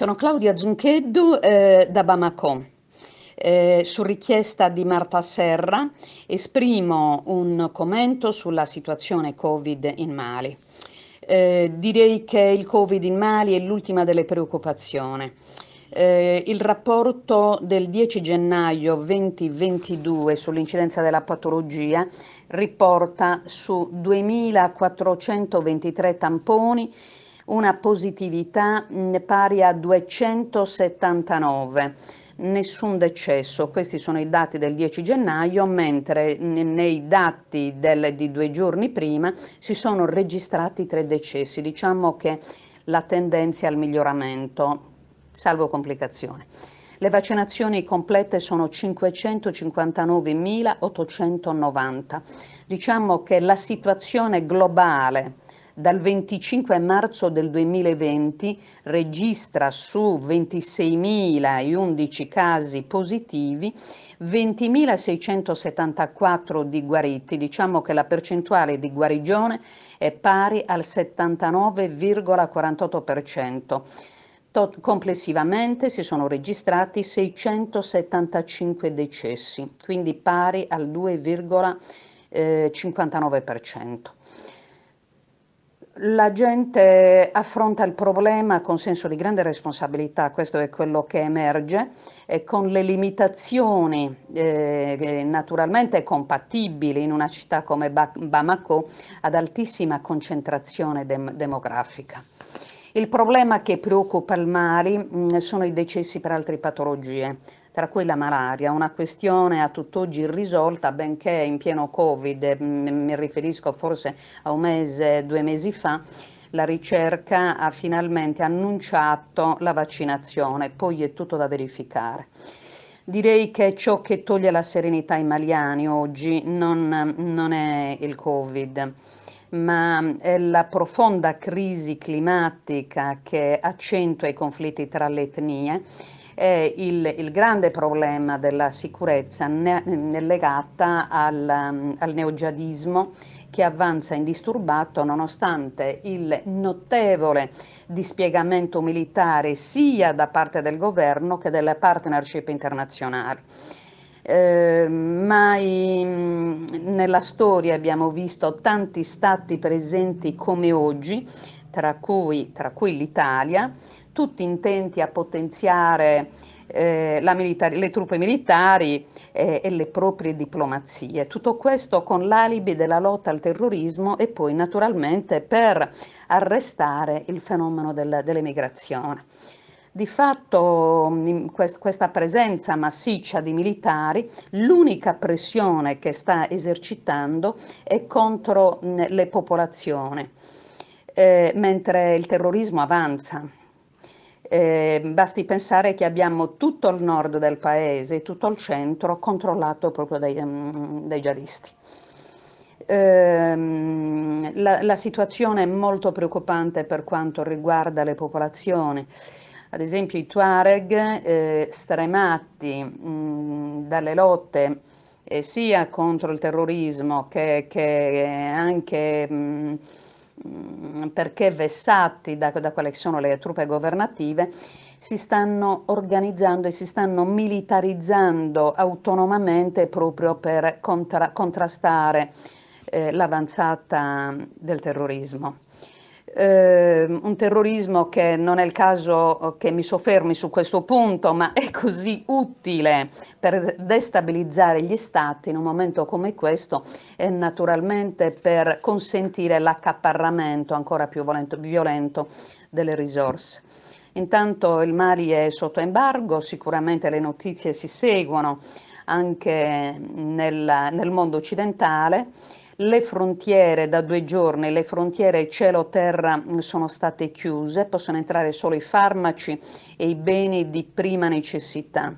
Sono Claudia Zuncheddu eh, da Bamako. Eh, su richiesta di Marta Serra esprimo un commento sulla situazione Covid in Mali. Eh, direi che il Covid in Mali è l'ultima delle preoccupazioni. Eh, il rapporto del 10 gennaio 2022 sull'incidenza della patologia riporta su 2.423 tamponi una positività pari a 279 nessun decesso. Questi sono i dati del 10 gennaio, mentre nei dati del, di due giorni prima si sono registrati tre decessi. Diciamo che la tendenza è al miglioramento, salvo complicazioni. Le vaccinazioni complete sono 559.890. Diciamo che la situazione globale dal 25 marzo del 2020 registra su 26.011 casi positivi 20.674 di guariti, diciamo che la percentuale di guarigione è pari al 79,48%. complessivamente si sono registrati 675 decessi, quindi pari al 2,59%. La gente affronta il problema con senso di grande responsabilità, questo è quello che emerge, e con le limitazioni eh, eh naturalmente compatibili in una città come Bamako ad altissima concentrazione dem- demografica. Il problema che preoccupa il Mali mh, mm, sono i decessi per altre patologie, tra cui la malaria, una questione a tutt'oggi irrisolta, benché in pieno Covid, mm, mi riferisco forse a un mese, due mesi fa, la ricerca ha finalmente annunciato la vaccinazione, poi è tutto da verificare. Direi che ciò che toglie la serenità ai maliani oggi non, non è il Covid, ma mm, è la profonda crisi climatica che accentua i conflitti tra le etnie è il, il grande problema della sicurezza ne, legata al, al neogiadismo che avanza indisturbato nonostante il notevole dispiegamento militare sia da parte del governo che delle partnership internazionali. Eh, mai nella storia abbiamo visto tanti stati presenti come oggi tra cui, tra cui l'Italia, tutti intenti a potenziare eh, militari, le truppe militari eh, e le proprie diplomazie. Tutto questo con l'alibi della lotta al terrorismo e poi naturalmente per arrestare il fenomeno del, dell'emigrazione. Di fatto questa presenza massiccia di militari, l'unica pressione che sta esercitando è contro le popolazioni eh, mentre il terrorismo avanza. Eh, basti pensare che abbiamo tutto il nord del paese, tutto il centro controllato proprio dai, mm, dai jihadisti. Eh, la, la, situazione è molto preoccupante per quanto riguarda le popolazioni. Ad esempio i Tuareg, eh, stremati mh, mm, dalle lotte eh, sia contro il terrorismo che, che anche mh, mm, Mm, perché vessati da, da quelle che sono le truppe governative, si stanno organizzando e si stanno militarizzando autonomamente proprio per contra contrastare eh, l'avanzata del terrorismo eh, un terrorismo che non è il caso eh, che mi soffermi su questo punto, ma è così utile per destabilizzare gli stati in un momento come questo e naturalmente per consentire l'accaparramento ancora più violento, violento delle risorse. Intanto il Mali è sotto embargo, sicuramente le notizie si seguono anche nel, nel mondo occidentale le frontiere da due giorni, le frontiere cielo-terra mm, sono state chiuse, possono entrare solo i farmaci e i beni di prima necessità.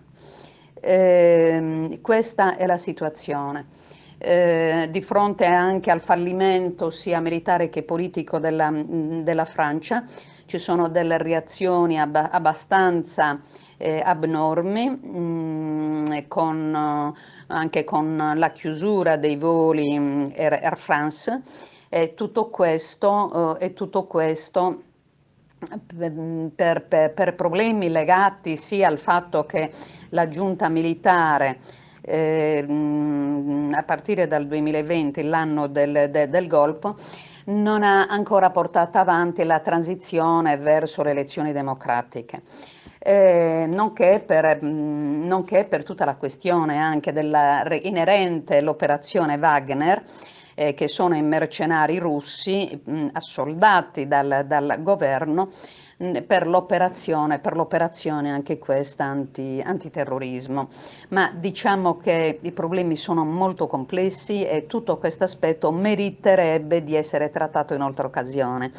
Eh, questa è la situazione. Eh, di fronte anche al fallimento sia militare che politico della, mm, della Francia, ci sono delle reazioni ab- abbastanza eh, abnormi, mh, mm, con, eh, anche con la chiusura dei voli mh, mm, Air, Air, France. E tutto questo, eh, e tutto questo per, per, per, problemi legati sia al fatto che la giunta militare eh, mm, a partire dal 2020, l'anno del, de, del golpe, non ha ancora portato avanti la transizione verso le elezioni democratiche. Eh, nonché, per, mm, nonché, per, tutta la questione anche della, inerente all'operazione Wagner, eh, che sono i mercenari russi mh, mm, assoldati dal, dal governo mm, per, l'operazione, per l'operazione, anche questa anti, antiterrorismo. Ma diciamo che i problemi sono molto complessi e tutto questo aspetto meriterebbe di essere trattato in altra occasione.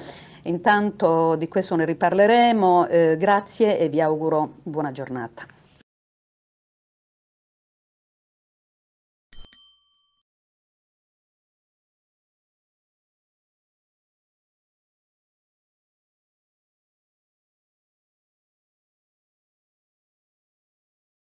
Intanto di questo ne riparleremo, eh, grazie e vi auguro buona giornata.